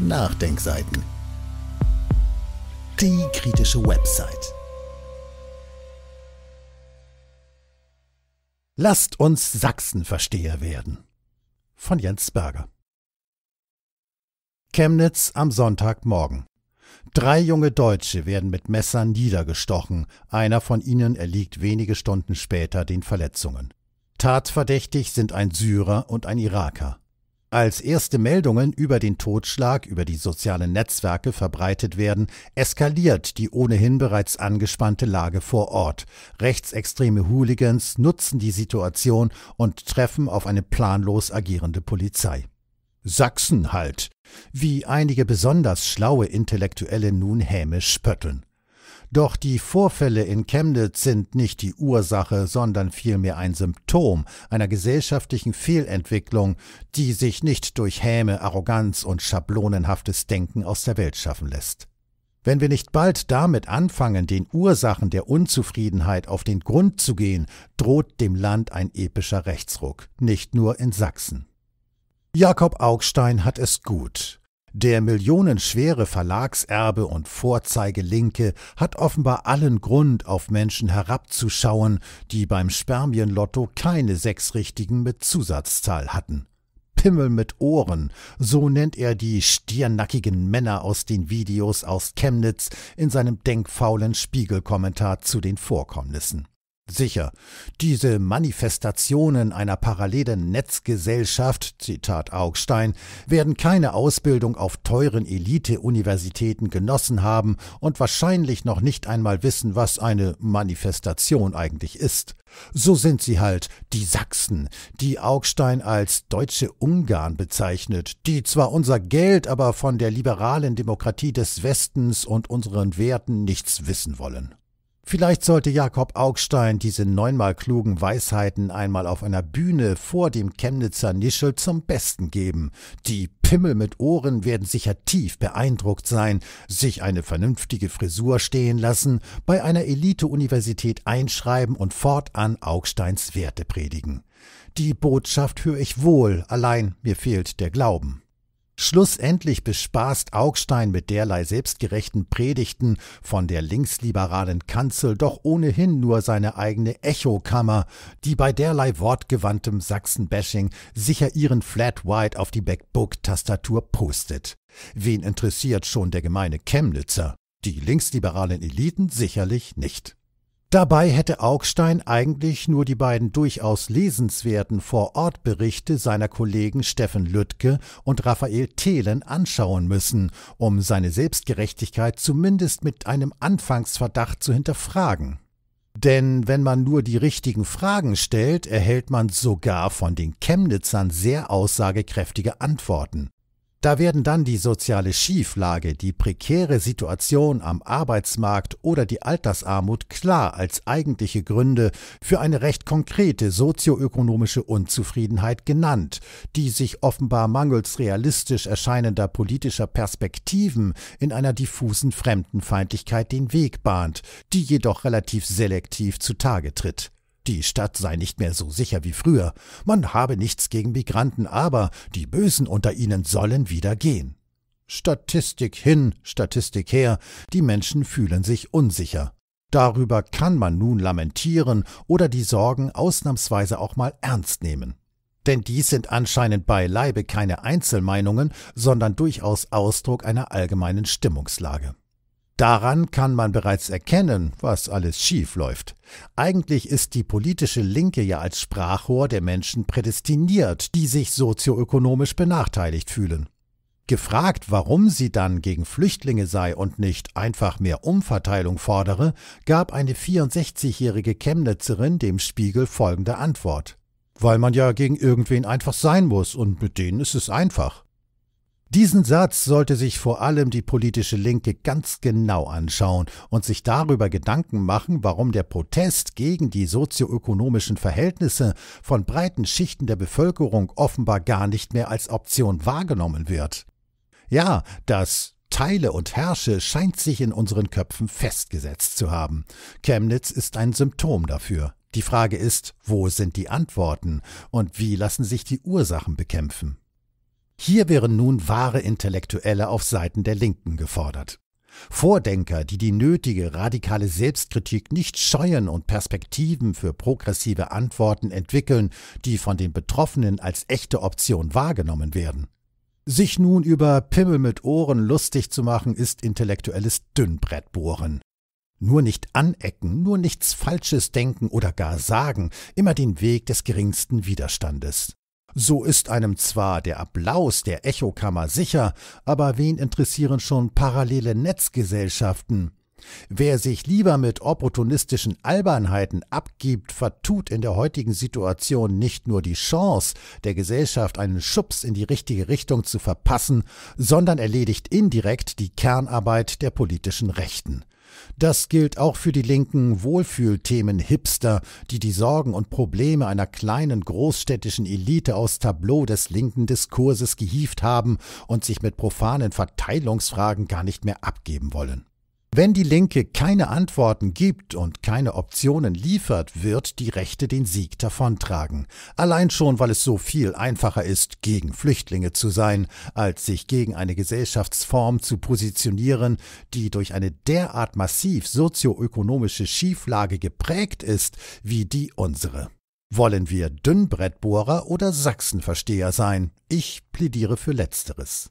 Nachdenkseiten. Die kritische Website. Lasst uns Sachsenversteher werden. Von Jens Berger. Chemnitz am Sonntagmorgen. Drei junge Deutsche werden mit Messern niedergestochen. Einer von ihnen erliegt wenige Stunden später den Verletzungen. Tatverdächtig sind ein Syrer und ein Iraker. Als erste Meldungen über den Totschlag über die sozialen Netzwerke verbreitet werden, eskaliert die ohnehin bereits angespannte Lage vor Ort. Rechtsextreme Hooligans nutzen die Situation und treffen auf eine planlos agierende Polizei. Sachsen halt, wie einige besonders schlaue Intellektuelle nun hämisch spötteln. Doch die Vorfälle in Chemnitz sind nicht die Ursache, sondern vielmehr ein Symptom einer gesellschaftlichen Fehlentwicklung, die sich nicht durch Häme, Arroganz und schablonenhaftes Denken aus der Welt schaffen lässt. Wenn wir nicht bald damit anfangen, den Ursachen der Unzufriedenheit auf den Grund zu gehen, droht dem Land ein epischer Rechtsruck, nicht nur in Sachsen. Jakob Augstein hat es gut. Der millionenschwere Verlagserbe und Vorzeigelinke hat offenbar allen Grund, auf Menschen herabzuschauen, die beim Spermienlotto keine sechs richtigen mit Zusatzzahl hatten. Pimmel mit Ohren, so nennt er die stiernackigen Männer aus den Videos aus Chemnitz in seinem denkfaulen Spiegelkommentar zu den Vorkommnissen. Sicher, diese Manifestationen einer parallelen Netzgesellschaft, Zitat Augstein, werden keine Ausbildung auf teuren Elite-Universitäten genossen haben und wahrscheinlich noch nicht einmal wissen, was eine Manifestation eigentlich ist. So sind sie halt, die Sachsen, die Augstein als deutsche Ungarn bezeichnet, die zwar unser Geld, aber von der liberalen Demokratie des Westens und unseren Werten nichts wissen wollen. Vielleicht sollte Jakob Augstein diese neunmal klugen Weisheiten einmal auf einer Bühne vor dem Chemnitzer Nischel zum Besten geben. Die Pimmel mit Ohren werden sicher tief beeindruckt sein, sich eine vernünftige Frisur stehen lassen, bei einer Elite-Universität einschreiben und fortan Augsteins Werte predigen. Die Botschaft höre ich wohl, allein mir fehlt der Glauben. Schlussendlich bespaßt Augstein mit derlei selbstgerechten Predigten von der linksliberalen Kanzel doch ohnehin nur seine eigene Echokammer, die bei derlei wortgewandtem Sachsen-Bashing sicher ihren Flat White auf die MacBook-Tastatur postet. Wen interessiert schon der gemeine Chemnitzer? Die linksliberalen Eliten sicherlich nicht. Dabei hätte Augstein eigentlich nur die beiden durchaus lesenswerten Vorortberichte seiner Kollegen Steffen Lüttke und Raphael Thelen anschauen müssen, um seine Selbstgerechtigkeit zumindest mit einem Anfangsverdacht zu hinterfragen. Denn wenn man nur die richtigen Fragen stellt, erhält man sogar von den Chemnitzern sehr aussagekräftige Antworten. Da werden dann die soziale Schieflage, die prekäre Situation am Arbeitsmarkt oder die Altersarmut klar als eigentliche Gründe für eine recht konkrete sozioökonomische Unzufriedenheit genannt, die sich offenbar mangels realistisch erscheinender politischer Perspektiven in einer diffusen Fremdenfeindlichkeit den Weg bahnt, die jedoch relativ selektiv zutage tritt. Die Stadt sei nicht mehr so sicher wie früher, man habe nichts gegen Migranten, aber die Bösen unter ihnen sollen wieder gehen. Statistik hin, Statistik her, die Menschen fühlen sich unsicher. Darüber kann man nun lamentieren oder die Sorgen ausnahmsweise auch mal ernst nehmen. Denn dies sind anscheinend beileibe keine Einzelmeinungen, sondern durchaus Ausdruck einer allgemeinen Stimmungslage. Daran kann man bereits erkennen, was alles schief läuft. Eigentlich ist die politische Linke ja als Sprachrohr der Menschen prädestiniert, die sich sozioökonomisch benachteiligt fühlen. Gefragt, warum sie dann gegen Flüchtlinge sei und nicht einfach mehr Umverteilung fordere, gab eine 64-jährige Chemnitzerin dem Spiegel folgende Antwort. Weil man ja gegen irgendwen einfach sein muss und mit denen ist es einfach. Diesen Satz sollte sich vor allem die politische Linke ganz genau anschauen und sich darüber Gedanken machen, warum der Protest gegen die sozioökonomischen Verhältnisse von breiten Schichten der Bevölkerung offenbar gar nicht mehr als Option wahrgenommen wird. Ja, das Teile und Herrsche scheint sich in unseren Köpfen festgesetzt zu haben. Chemnitz ist ein Symptom dafür. Die Frage ist, wo sind die Antworten und wie lassen sich die Ursachen bekämpfen? Hier wären nun wahre Intellektuelle auf Seiten der Linken gefordert. Vordenker, die die nötige radikale Selbstkritik nicht scheuen und Perspektiven für progressive Antworten entwickeln, die von den Betroffenen als echte Option wahrgenommen werden. Sich nun über Pimmel mit Ohren lustig zu machen, ist intellektuelles Dünnbrettbohren. Nur nicht anecken, nur nichts Falsches denken oder gar sagen, immer den Weg des geringsten Widerstandes. So ist einem zwar der Applaus der Echokammer sicher, aber wen interessieren schon parallele Netzgesellschaften? Wer sich lieber mit opportunistischen Albernheiten abgibt, vertut in der heutigen Situation nicht nur die Chance, der Gesellschaft einen Schubs in die richtige Richtung zu verpassen, sondern erledigt indirekt die Kernarbeit der politischen Rechten. Das gilt auch für die linken Wohlfühlthemen-Hipster, die die Sorgen und Probleme einer kleinen großstädtischen Elite aus Tableau des linken Diskurses gehieft haben und sich mit profanen Verteilungsfragen gar nicht mehr abgeben wollen. Wenn die Linke keine Antworten gibt und keine Optionen liefert, wird die Rechte den Sieg davontragen. Allein schon, weil es so viel einfacher ist, gegen Flüchtlinge zu sein, als sich gegen eine Gesellschaftsform zu positionieren, die durch eine derart massiv sozioökonomische Schieflage geprägt ist wie die unsere. Wollen wir Dünnbrettbohrer oder Sachsenversteher sein? Ich plädiere für Letzteres.